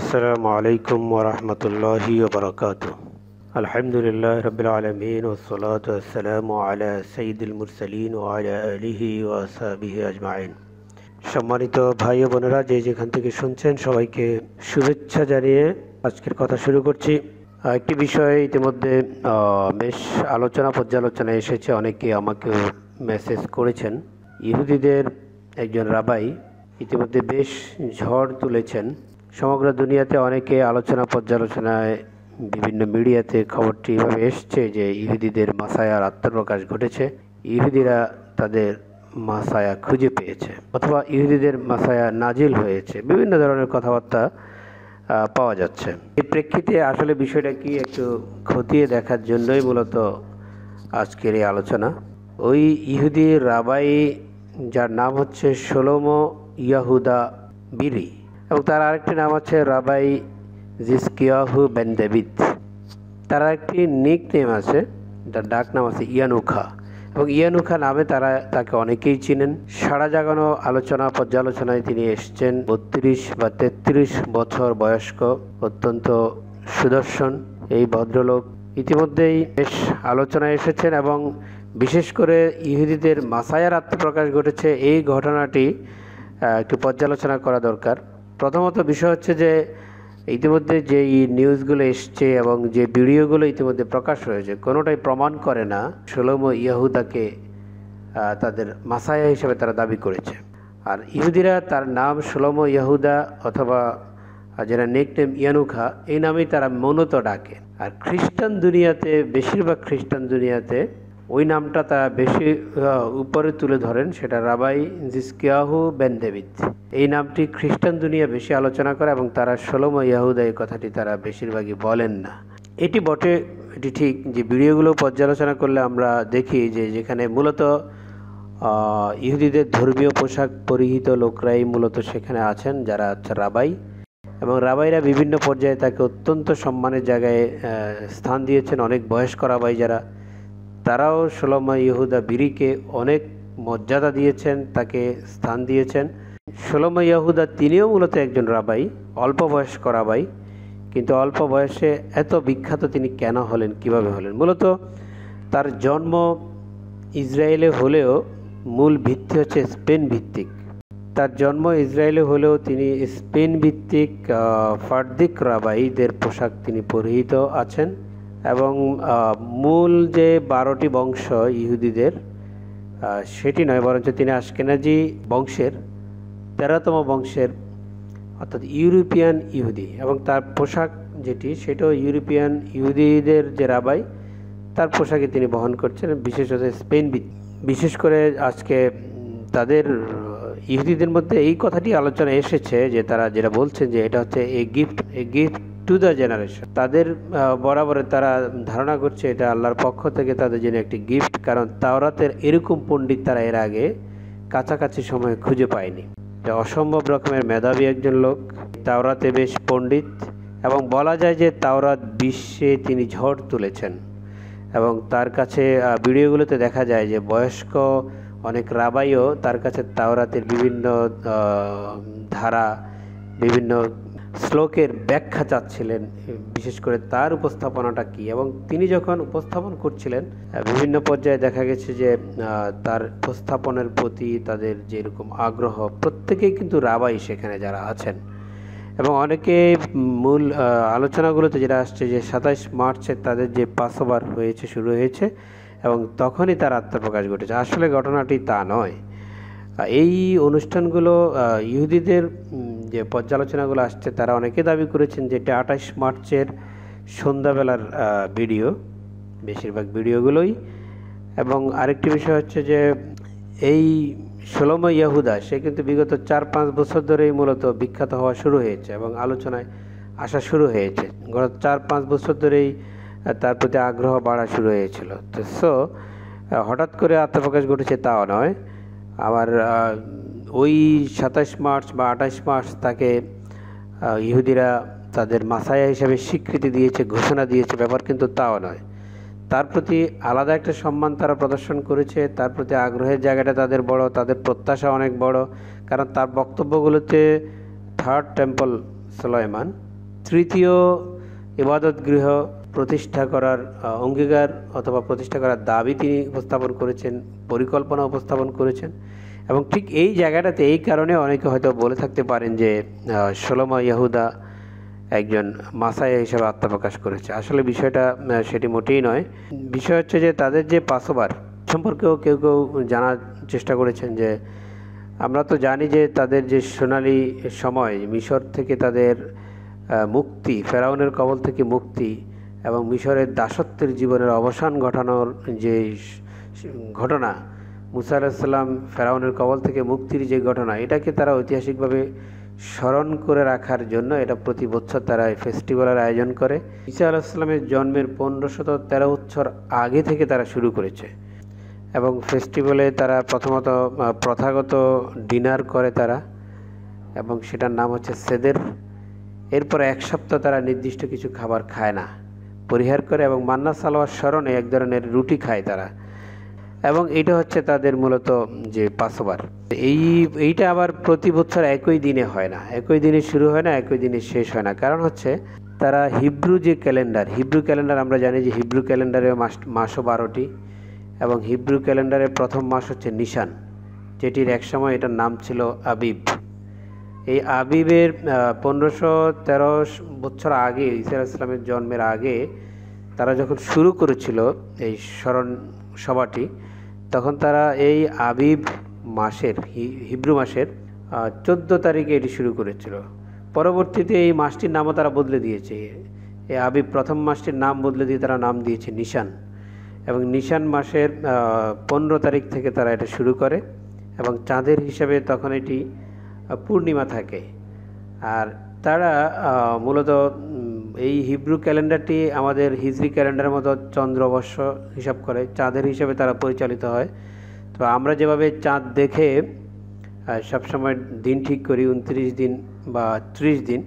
আসসালামু আলাইকুম ওরহমতুল্লাহি ওবরকাত আলহামদুলিল্লাহ রবিল আলমিন ওসলাত আসসালামু আলা সঈদুল মুরসলিন ও আলা আলিহি ওয়াসাবিহি আজমাইন সম্মানিত ভাই ও বোনেরা যে যেখান থেকে শুনছেন সবাইকে শুভেচ্ছা জানিয়ে আজকের কথা শুরু করছি একটি বিষয়ে ইতিমধ্যে বেশ আলোচনা পর্যালোচনা এসেছে অনেকে আমাকে মেসেজ করেছেন ইহুদিদের একজন রাবাই ইতিমধ্যে বেশ ঝড় তুলেছেন সমগ্র দুনিয়াতে অনেকে আলোচনা পর্যালোচনায় বিভিন্ন মিডিয়াতে খবরটি এভাবে এসছে যে ইহুদিদের মাসায়ার আত্মপ্রকাশ ঘটেছে ইহুদিরা তাদের মাসায়া খুঁজে পেয়েছে অথবা ইহুদিদের মাসায়া নাজিল হয়েছে বিভিন্ন ধরনের কথাবার্তা পাওয়া যাচ্ছে এই প্রেক্ষিতে আসলে বিষয়টা কি একটু খতিয়ে দেখার জন্যই মূলত আজকের এই আলোচনা ওই ইহুদি রাবাই যার নাম হচ্ছে সোলোমো ইয়াহুদা বিলি এবং তার আরেকটি নাম হচ্ছে রাবাই জিসকিয়াহু বেন দেবিদ তার আরেকটি নিক নেম আছে তার ডাক নাম আছে ইয়ানুখা এবং ইয়ানুখা নামে তারা তাকে অনেকেই চিনেন সারা জাগানো আলোচনা পর্যালোচনায় তিনি এসছেন বত্রিশ বা তেত্রিশ বছর বয়স্ক অত্যন্ত সুদর্শন এই ভদ্রলোক ইতিমধ্যেই বেশ আলোচনায় এসেছেন এবং বিশেষ করে ইহুদিদের মাসায়ার আত্মপ্রকাশ ঘটেছে এই ঘটনাটি একটু পর্যালোচনা করা দরকার প্রথমত বিষয় হচ্ছে যে ইতিমধ্যে যে নিউজগুলো এসছে এবং যে ভিডিওগুলো ইতিমধ্যে প্রকাশ হয়েছে কোনোটাই প্রমাণ করে না সোলম ইয়াহুদাকে তাদের মাসায়া হিসেবে তারা দাবি করেছে আর ইহুদিরা তার নাম সুলম ইয়াহুদা অথবা যারা নেকনেম ইয়ানুখা এই নামেই তারা মনত ডাকে আর খ্রিস্টান দুনিয়াতে বেশিরভাগ খ্রিস্টান দুনিয়াতে ওই নামটা তারা বেশি উপরে তুলে ধরেন সেটা রাবাই জিসকিয়াহু বেন্দেবিদ এই নামটি খ্রিস্টান দুনিয়া বেশি আলোচনা করে এবং তারা সোলম ইয়াহুদা এই কথাটি তারা বেশিরভাগই বলেন না এটি বটে এটি ঠিক যে ভিডিওগুলো পর্যালোচনা করলে আমরা দেখি যে যেখানে মূলত ইহুদিদের ধর্মীয় পোশাক পরিহিত লোকরাই মূলত সেখানে আছেন যারা রাবাই এবং রাবাইরা বিভিন্ন পর্যায়ে তাকে অত্যন্ত সম্মানের জায়গায় স্থান দিয়েছেন অনেক বয়স্ক রাবাই যারা তারাও সোলামা ইহুদা বিরিকে অনেক মর্যাদা দিয়েছেন তাকে স্থান দিয়েছেন সোলামা ইয়াহুদা তিনিও মূলত একজন রাবাই অল্প বয়স্ক রাবাই কিন্তু অল্প বয়সে এত বিখ্যাত তিনি কেন হলেন কিভাবে হলেন মূলত তার জন্ম ইসরায়েলে হলেও মূল ভিত্তি হচ্ছে স্পেন ভিত্তিক তার জন্ম ইসরায়েলে হলেও তিনি স্পেন ভিত্তিক ফার্দিক রাবাইদের পোশাক তিনি পরিহিত আছেন এবং মূল যে বারোটি বংশ ইহুদিদের সেটি নয় বরঞ্চ তিনি আশকেনাজি বংশের তেরোতম বংশের অর্থাৎ ইউরোপিয়ান ইহুদি এবং তার পোশাক যেটি সেটাও ইউরোপিয়ান ইহুদিদের যে রাবাই তার পোশাকে তিনি বহন করছেন বিশেষত স্পেন বিশেষ করে আজকে তাদের ইহুদিদের মধ্যে এই কথাটি আলোচনা এসেছে যে তারা যেটা বলছেন যে এটা হচ্ছে a gift a gift to the generation তাদের বরাবরে তারা ধারণা করছে এটা আল্লাহর পক্ষ থেকে তাদের জন্য একটি গিফট কারণ তাওরাতের এরকম পণ্ডিত তারা এর আগে কাছাকাছি সময়ে খুঁজে পায়নি এটা অসম্ভব রকমের মেধাবী একজন লোক তাওরাতে বেশ পণ্ডিত এবং বলা যায় যে তাওরাত বিশ্বে তিনি ঝড় তুলেছেন এবং তার কাছে ভিডিওগুলোতে দেখা যায় যে বয়স্ক অনেক রাবাইও তার কাছে তাওরাতের বিভিন্ন ধারা বিভিন্ন শ্লোকের ব্যাখ্যা চাচ্ছিলেন বিশেষ করে তার উপস্থাপনাটা কি এবং তিনি যখন উপস্থাপন করছিলেন বিভিন্ন পর্যায়ে দেখা গেছে যে তার উপস্থাপনের প্রতি তাদের যেরকম আগ্রহ প্রত্যেকেই কিন্তু রাবাই সেখানে যারা আছেন এবং অনেকে মূল আলোচনাগুলোতে যেটা আসছে যে সাতাইশ মার্চে তাদের যে পাসওভার হয়েছে শুরু হয়েছে এবং তখনই তার আত্মপ্রকাশ ঘটেছে আসলে ঘটনাটি তা নয় এই অনুষ্ঠানগুলো ইহুদিদের যে পর্যালোচনাগুলো আসছে তারা অনেকে দাবি করেছেন যে এটা আঠাশ মার্চের সন্ধ্যাবেলার ভিডিও বেশিরভাগ ভিডিওগুলোই এবং আরেকটি বিষয় হচ্ছে যে এই সোলম ইয়াহুদা সে কিন্তু বিগত চার পাঁচ বছর ধরেই মূলত বিখ্যাত হওয়া শুরু হয়েছে এবং আলোচনায় আসা শুরু হয়েছে গত চার পাঁচ বছর ধরেই তার প্রতি আগ্রহ বাড়া শুরু হয়েছিল তো সো হঠাৎ করে আত্মপ্রকাশ ঘটেছে তাও নয় আবার ওই সাতাশ মার্চ বা আঠাশ মার্চ তাকে ইহুদিরা তাদের মাসায়া হিসাবে স্বীকৃতি দিয়েছে ঘোষণা দিয়েছে ব্যাপার কিন্তু তাও নয় তার প্রতি আলাদা একটা সম্মান তারা প্রদর্শন করেছে তার প্রতি আগ্রহের জায়গাটা তাদের বড় তাদের প্রত্যাশা অনেক বড় কারণ তার বক্তব্যগুলোতে থার্ড টেম্পল সলয়মান তৃতীয় ইবাদত গৃহ প্রতিষ্ঠা করার অঙ্গীকার অথবা প্রতিষ্ঠা করার দাবি তিনি উপস্থাপন করেছেন পরিকল্পনা উপস্থাপন করেছেন এবং ঠিক এই জায়গাটাতে এই কারণে অনেকে হয়তো বলে থাকতে পারেন যে সোলোমা ইয়াহুদা একজন মাসাইয়া হিসাবে আত্মপ্রকাশ করেছে আসলে বিষয়টা সেটি মোটেই নয় বিষয় হচ্ছে যে তাদের যে পাসোবার সম্পর্কেও কেউ কেউ জানার চেষ্টা করেছেন যে আমরা তো জানি যে তাদের যে সোনালি সময় মিশর থেকে তাদের মুক্তি ফেরাউনের কবল থেকে মুক্তি এবং মিশরের দাসত্বের জীবনের অবসান ঘটানোর যে ঘটনা মুসা আলাহিসাল্লাম ফেরাউনের কবল থেকে মুক্তির যে ঘটনা এটাকে তারা ঐতিহাসিকভাবে স্মরণ করে রাখার জন্য এটা প্রতি বছর তারা এই ফেস্টিভ্যালের আয়োজন করে ঈসা আলাহিসাল্লামের জন্মের পনেরোশত তেরো বছর আগে থেকে তারা শুরু করেছে এবং ফেস্টিভ্যালে তারা প্রথমত প্রথাগত ডিনার করে তারা এবং সেটার নাম হচ্ছে সেদের এরপর এক সপ্তাহ তারা নির্দিষ্ট কিছু খাবার খায় না পরিহার করে এবং মান্না সালোয়ার স্মরণে এক ধরনের রুটি খায় তারা এবং এটা হচ্ছে তাদের মূলত যে পাসোবার এই এইটা আবার প্রতি বছর একই দিনে হয় না একই দিনে শুরু হয় না একই দিনে শেষ হয় না কারণ হচ্ছে তারা হিব্রু যে ক্যালেন্ডার হিব্রু ক্যালেন্ডার আমরা জানি যে হিব্রু ক্যালেন্ডারে মাস মাসও বারোটি এবং হিব্রু ক্যালেন্ডারের প্রথম মাস হচ্ছে নিশান যেটির একসময় এটার নাম ছিল আবিব এই আবিবের পনেরোশো তেরো বছর আগে ইসা ইসলামের জন্মের আগে তারা যখন শুরু করেছিল এই স্মরণ সভাটি তখন তারা এই আবিব মাসের হিব্রু মাসের চোদ্দ তারিখে এটি শুরু করেছিল পরবর্তীতে এই মাসটির নামও তারা বদলে দিয়েছে এই আবিব প্রথম মাসটির নাম বদলে দিয়ে তারা নাম দিয়েছে নিশান এবং নিশান মাসের পনেরো তারিখ থেকে তারা এটা শুরু করে এবং চাঁদের হিসাবে তখন এটি পূর্ণিমা থাকে আর তারা মূলত এই হিব্রু ক্যালেন্ডারটি আমাদের হিজরি ক্যালেন্ডারের মতো চন্দ্র অবশ্য হিসাব করে চাঁদের হিসাবে তারা পরিচালিত হয় তো আমরা যেভাবে চাঁদ দেখে সবসময় দিন ঠিক করি উনত্রিশ দিন বা ত্রিশ দিন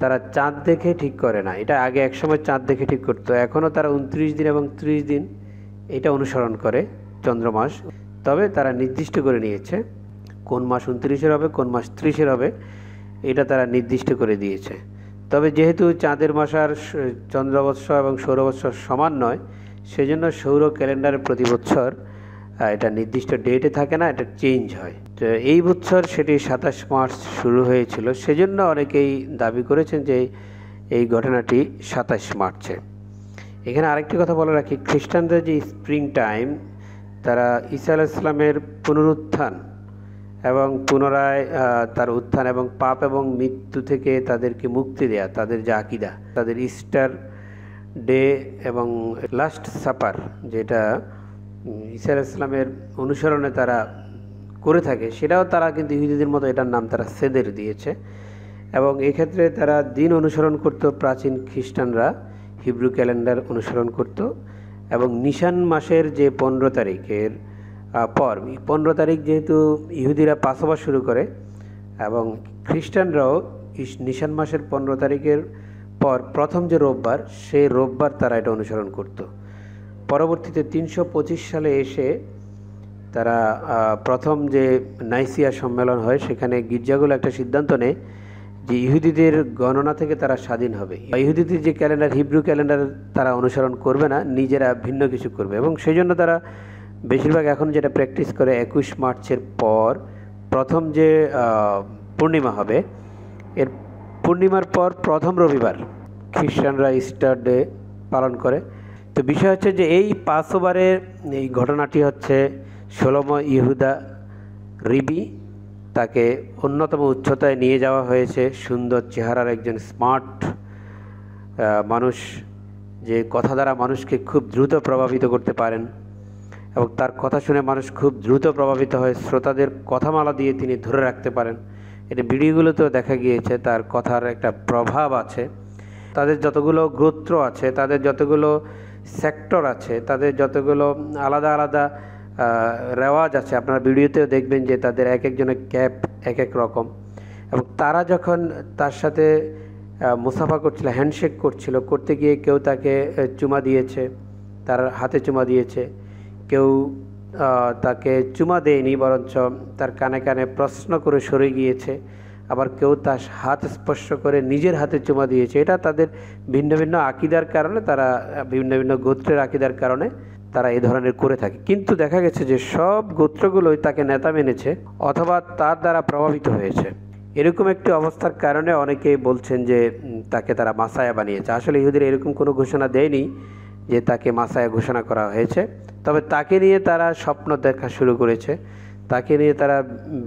তারা চাঁদ দেখে ঠিক করে না এটা আগে একসময় চাঁদ দেখে ঠিক করতো এখনও তারা উনত্রিশ দিন এবং ত্রিশ দিন এটা অনুসরণ করে চন্দ্রমাস তবে তারা নির্দিষ্ট করে নিয়েছে কোন মাস উনত্রিশের হবে কোন মাস ত্রিশের হবে এটা তারা নির্দিষ্ট করে দিয়েছে তবে যেহেতু চাঁদের মাসার আর চন্দ্রবৎসর এবং সৌরবৎসর সমান নয় সেজন্য সৌর ক্যালেন্ডারের প্রতি বছর এটা নির্দিষ্ট ডেটে থাকে না এটা চেঞ্জ হয় তো এই বছর সেটি সাতাশ মার্চ শুরু হয়েছিল সেজন্য অনেকেই দাবি করেছেন যে এই ঘটনাটি সাতাশ মার্চে এখানে আরেকটি কথা বলে রাখি খ্রিস্টানদের যে স্প্রিং টাইম তারা ইসা আলাহ ইসলামের পুনরুত্থান এবং পুনরায় তার উত্থান এবং পাপ এবং মৃত্যু থেকে তাদেরকে মুক্তি দেয়া তাদের যে আকিদা তাদের ইস্টার ডে এবং লাস্ট সাপার যেটা ইসার ইসলামের অনুসরণে তারা করে থাকে সেটাও তারা কিন্তু ইহুদিদের মতো এটার নাম তারা সেদের দিয়েছে এবং এক্ষেত্রে তারা দিন অনুসরণ করত প্রাচীন খ্রিস্টানরা হিব্রু ক্যালেন্ডার অনুসরণ করত এবং নিশান মাসের যে পনেরো তারিখের পর পনেরো তারিখ যেহেতু ইহুদিরা পাশবাস শুরু করে এবং খ্রিস্টানরাও নিশান মাসের পনেরো তারিখের পর প্রথম যে রোববার সেই রোববার তারা এটা অনুসরণ করত পরবর্তীতে তিনশো সালে এসে তারা প্রথম যে নাইসিয়া সম্মেলন হয় সেখানে গির্জাগুলো একটা সিদ্ধান্ত নেয় যে ইহুদিদের গণনা থেকে তারা স্বাধীন হবে ইহুদিদের যে ক্যালেন্ডার হিব্রু ক্যালেন্ডার তারা অনুসরণ করবে না নিজেরা ভিন্ন কিছু করবে এবং সেই জন্য তারা বেশিরভাগ এখন যেটা প্র্যাকটিস করে একুশ মার্চের পর প্রথম যে পূর্ণিমা হবে এর পূর্ণিমার পর প্রথম রবিবার খ্রিস্টানরা ইস্টার ডে পালন করে তো বিষয় হচ্ছে যে এই পাঁচ ওভারের এই ঘটনাটি হচ্ছে ষোলম ইহুদা রিবি তাকে অন্যতম উচ্চতায় নিয়ে যাওয়া হয়েছে সুন্দর চেহারার একজন স্মার্ট মানুষ যে কথা দ্বারা মানুষকে খুব দ্রুত প্রভাবিত করতে পারেন এবং তার কথা শুনে মানুষ খুব দ্রুত প্রভাবিত হয় শ্রোতাদের কথামালা দিয়ে তিনি ধরে রাখতে পারেন এটা ভিডিওগুলোতেও দেখা গিয়েছে তার কথার একটা প্রভাব আছে তাদের যতগুলো গোত্র আছে তাদের যতগুলো সেক্টর আছে তাদের যতগুলো আলাদা আলাদা রেওয়াজ আছে আপনারা ভিডিওতেও দেখবেন যে তাদের এক একজনের ক্যাপ এক এক রকম এবং তারা যখন তার সাথে মুসাফা করছিল হ্যান্ডশেক করছিল করতে গিয়ে কেউ তাকে চুমা দিয়েছে তার হাতে চুমা দিয়েছে কেউ তাকে চুমা দেয়নি বরঞ্চ তার কানে কানে প্রশ্ন করে সরে গিয়েছে আবার কেউ তার হাত স্পর্শ করে নিজের হাতে চুমা দিয়েছে এটা তাদের ভিন্ন ভিন্ন আকিদার কারণে তারা ভিন্ন ভিন্ন গোত্রের আকিদার কারণে তারা এই ধরনের করে থাকে কিন্তু দেখা গেছে যে সব গোত্রগুলোই তাকে নেতা মেনেছে অথবা তার দ্বারা প্রভাবিত হয়েছে এরকম একটি অবস্থার কারণে অনেকেই বলছেন যে তাকে তারা মাসায়া বানিয়েছে আসলে ইহুদের এরকম কোনো ঘোষণা দেয়নি যে তাকে মাসায় ঘোষণা করা হয়েছে তবে তাকে নিয়ে তারা স্বপ্ন দেখা শুরু করেছে তাকে নিয়ে তারা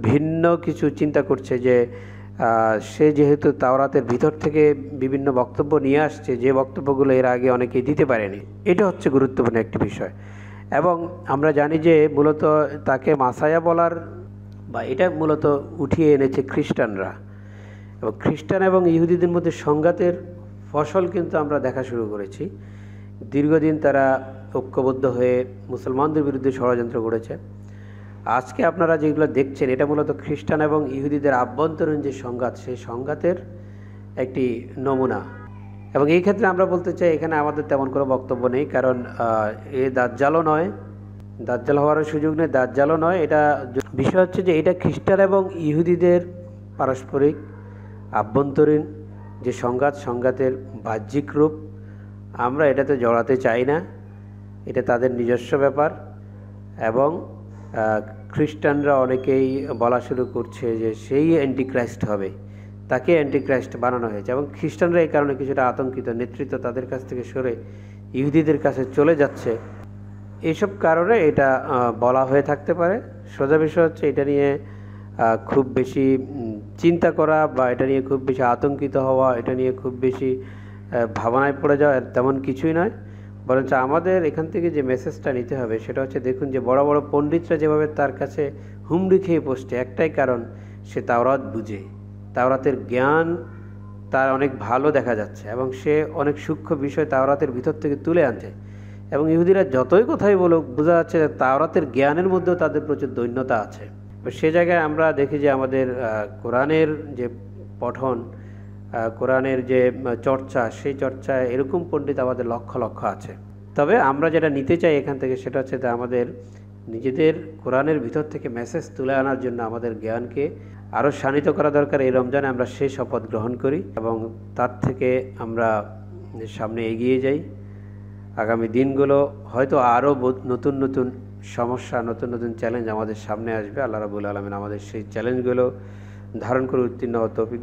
ভিন্ন কিছু চিন্তা করছে যে সে যেহেতু তাওরাতের ভিতর থেকে বিভিন্ন বক্তব্য নিয়ে আসছে যে বক্তব্যগুলো এর আগে অনেকে দিতে পারেনি এটা হচ্ছে গুরুত্বপূর্ণ একটি বিষয় এবং আমরা জানি যে মূলত তাকে মাসায়া বলার বা এটা মূলত উঠিয়ে এনেছে খ্রিস্টানরা এবং খ্রিস্টান এবং ইহুদিদের মধ্যে সংঘাতের ফসল কিন্তু আমরা দেখা শুরু করেছি দীর্ঘদিন তারা ঐক্যবদ্ধ হয়ে মুসলমানদের বিরুদ্ধে ষড়যন্ত্র করেছে আজকে আপনারা যেগুলো দেখছেন এটা মূলত খ্রিস্টান এবং ইহুদিদের আভ্যন্তরীণ যে সংঘাত সেই সংঘাতের একটি নমুনা এবং এই ক্ষেত্রে আমরা বলতে চাই এখানে আমাদের তেমন কোনো বক্তব্য নেই কারণ এ দাজ্জালও নয় দাজ্জাল হওয়ার সুযোগ নেই দাজ্জালও নয় এটা বিষয় হচ্ছে যে এটা খ্রিস্টান এবং ইহুদিদের পারস্পরিক আভ্যন্তরীণ যে সংঘাত সংঘাতের বাহ্যিক রূপ আমরা এটাতে জড়াতে চাই না এটা তাদের নিজস্ব ব্যাপার এবং খ্রিস্টানরা অনেকেই বলা শুরু করছে যে সেই অ্যান্টিক্রাইস্ট হবে তাকে অ্যান্টিক্রাইস্ট বানানো হয়েছে এবং খ্রিস্টানরা এই কারণে কিছুটা আতঙ্কিত নেতৃত্ব তাদের কাছ থেকে সরে ইহুদিদের কাছে চলে যাচ্ছে এইসব কারণে এটা বলা হয়ে থাকতে পারে সোজা বিষয় হচ্ছে এটা নিয়ে খুব বেশি চিন্তা করা বা এটা নিয়ে খুব বেশি আতঙ্কিত হওয়া এটা নিয়ে খুব বেশি ভাবনায় পড়ে যাওয়া তেমন কিছুই নয় বরঞ্চ আমাদের এখান থেকে যে মেসেজটা নিতে হবে সেটা হচ্ছে দেখুন যে বড় বড় পণ্ডিতরা যেভাবে তার কাছে হুমড়ি খেয়ে বসছে একটাই কারণ সে তাওরাত বুঝে তাওরাতের জ্ঞান তার অনেক ভালো দেখা যাচ্ছে এবং সে অনেক সূক্ষ্ম বিষয় তাওরাতের ভিতর থেকে তুলে আনছে এবং ইহুদিরা যতই কথাই বলুক বোঝা যাচ্ছে তাওরাতের জ্ঞানের মধ্যেও তাদের প্রচুর দৈন্যতা আছে সে জায়গায় আমরা দেখি যে আমাদের কোরআনের যে পঠন কোরআনের যে চর্চা সেই চর্চায় এরকম পণ্ডিত আমাদের লক্ষ লক্ষ আছে তবে আমরা যেটা নিতে চাই এখান থেকে সেটা হচ্ছে আমাদের নিজেদের কোরআনের ভিতর থেকে মেসেজ তুলে আনার জন্য আমাদের জ্ঞানকে আরও শানিত করা দরকার এই রমজানে আমরা সেই শপথ গ্রহণ করি এবং তার থেকে আমরা সামনে এগিয়ে যাই আগামী দিনগুলো হয়তো আরও নতুন নতুন সমস্যা নতুন নতুন চ্যালেঞ্জ আমাদের সামনে আসবে আল্লাহ রাবুল আলমেন আমাদের সেই চ্যালেঞ্জগুলো ধারণ করে উত্তীর্ণ হওয়া তৌফিক